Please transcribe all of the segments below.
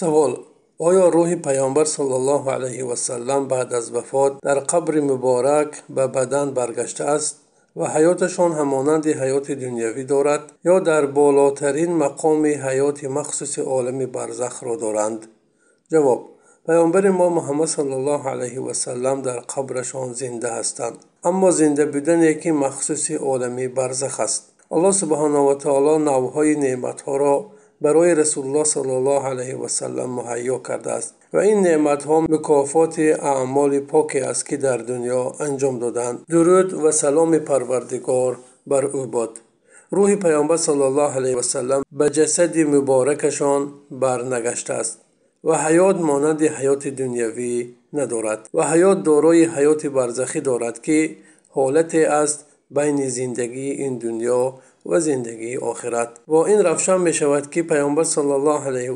савол оё рӯҳи паёмбар сллаллоҳу алайҳи васаллам баъд аз вафот дар қабри муборак ба бадан баргаштааст ва ҳаёташон ҳамонанди ҳаёти дунявӣ дорад ё дар болотарин мақоми ҳаёти махсуси олами барзахро доранд ҷавоб паёмбари мо муҳаммад сллаллоҳу алайҳи васаллам дар қабрашон зинда ҳастанд аммо зинда будане ки махсуси олами барзах аст аллоҳ субҳанаҳу ватаоло навъҳои неъматҳоро барои расулллоҳ сал ллоҳ алайҳи васаллам муҳайё кардааст ва ин неъматҳо мукофоти аъмоли поке аст ки дар дунё анҷом доданд дуруд ва саломи парвардигор бар ӯ бод рӯҳи паёмбар сал ллоҳ алайҳи васаллам ба ҷасади муборакашон барнагаштааст ва ҳаёт монанди ҳаёти дунявӣ надорад ва ҳаёт дорои ҳаёти барзахӣ дорад ки ҳолате аст байни зиндагии ин дунё ва зиндагии охират бо ин равшан мешавад ки паёмбар сл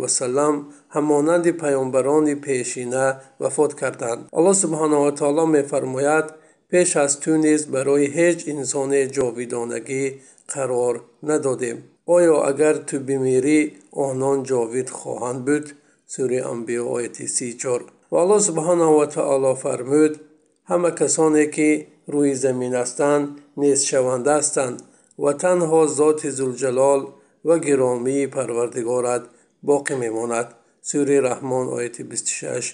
васалам ҳамонанди паёмбарони пешина вафот карданд алло субҳанаҳу ватаоло мефармояд пеш аз ту низ барои ҳеҷ инсоне ҷовидонагӣ қарор надодем оё агар ту бимирӣ онон ҷовид хоҳанд буд сури амбиё ояти сичор ва алло субҳанаҳу ватаоло фармуд ҳама касоне ки рӯи замин ҳастанд нестшаванда ҳастанд ва танҳо зоти зулҷалол ва гиромии парвардигорат боқӣ мемонад сури раҳмон ояти бистшаш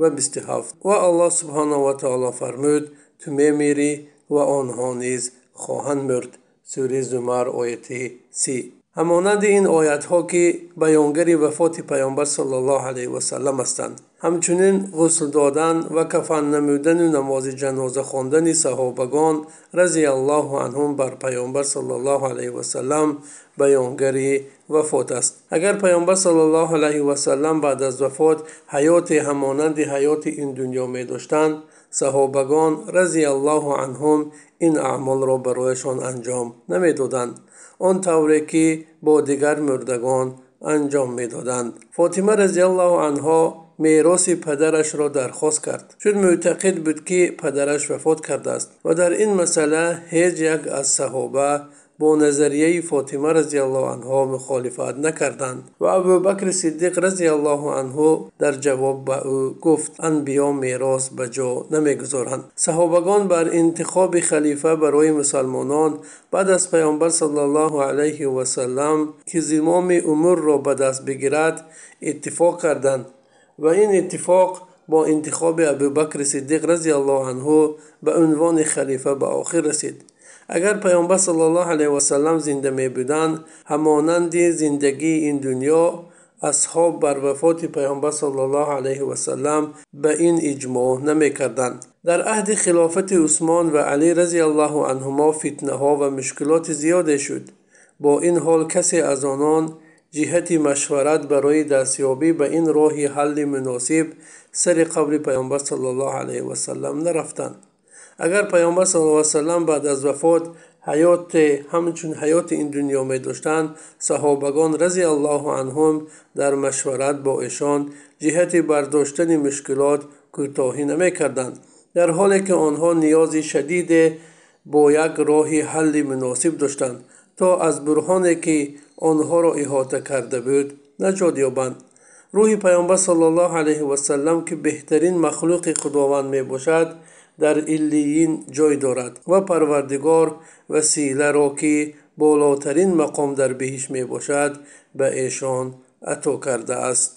ва бистҳафт ва аллоҳ субҳанаҳу ватаоло фармуд ту мемирӣ ва онҳо низ хоҳанд мурд сури зумар ояти си ҳамонанди ин оятҳо ки баёнгари вафоти паёмбар сал ал васалам ҳастанд ҳамчунин ғусл додан ва кафан намудану намози ҷаноза хондани саҳобагон разияллоҳу анҳум бар паёмбар салаллоҳу алайҳи васалам баёнгари вафот аст агар паёмбар салаллоҳу алайҳи васалам баъд аз вафот ҳаёте ҳамонанди ҳаёти ин дунё медоштанд саҳобагон разияллоҳу анҳум ин аъмолро барояшон анҷом намедоданд он тавре ки бо дигар мурдагон анҷом медоданд фотима разияллоҳу анҳо мероси падарашро дархост кард чун мӯътақид буд ки падараш вафот кардааст ва дар ин масъала ҳеҷ як аз саҳоба бо назарияи фотима разиалло анҳо мухолифат накарданд ва абубакри сиддиқ разиаллоҳу анҳу дар ҷавоб ба ӯ гуфт анбиё мерос ба ҷо намегузоранд саҳобагон бар интихоби халифа барои мусалмонон баъд аз паёмбар салаллоҳу алайҳи вассалам ки зимоми умурро ба даст бигирад иттифоқ карданд ва ин иттифоқ бо интихоби абубакри сиддиқ разия аллоҳ анҳу ба унвони халифа ба охир расид агар паёмбар сал аллоҳ алайҳи васалам зинда мебуданд ҳамонанди зиндагии ин дунё асҳоб бар вафоти паёмбар сал аллоҳ алайҳи васалам ба ин иҷмоъ намекарданд дар аҳди хилофати усмон ва алӣ разия аллоҳу анҳумо фитнаҳо ва мушкилоте зиёде шуд бо ин ҳол касе аз онон ҷиҳати машварат барои дастёбӣ ба ин роҳи ҳалли муносиб сари қабри паёмбар сал ал васалам нарафтанд агар паёмбар сал васалам баъд аз вафот ҳаёте ҳамчун ҳаёти ин дунё медоштанд саҳобагон рази аллоҳу анҳум дар машварат бо эшон ҷиҳати бардоштани мушкилот кӯтоҳӣ намекарданд дар ҳоле ки онҳо ниёзи шадиде бо як роҳи ҳалли муносиб доштанд то аз бурҳоне ки онҳоро иҳота карда буд наҷот ёбанд рӯҳи паёмбар соли ллоҳ алайҳи васалам ки беҳтарин махлуқи худованд мебошад дар иллиин ҷой дорад ва парвардигор василаро ки болотарин мақом дар биҳишт мебошад ба эшон ато кардааст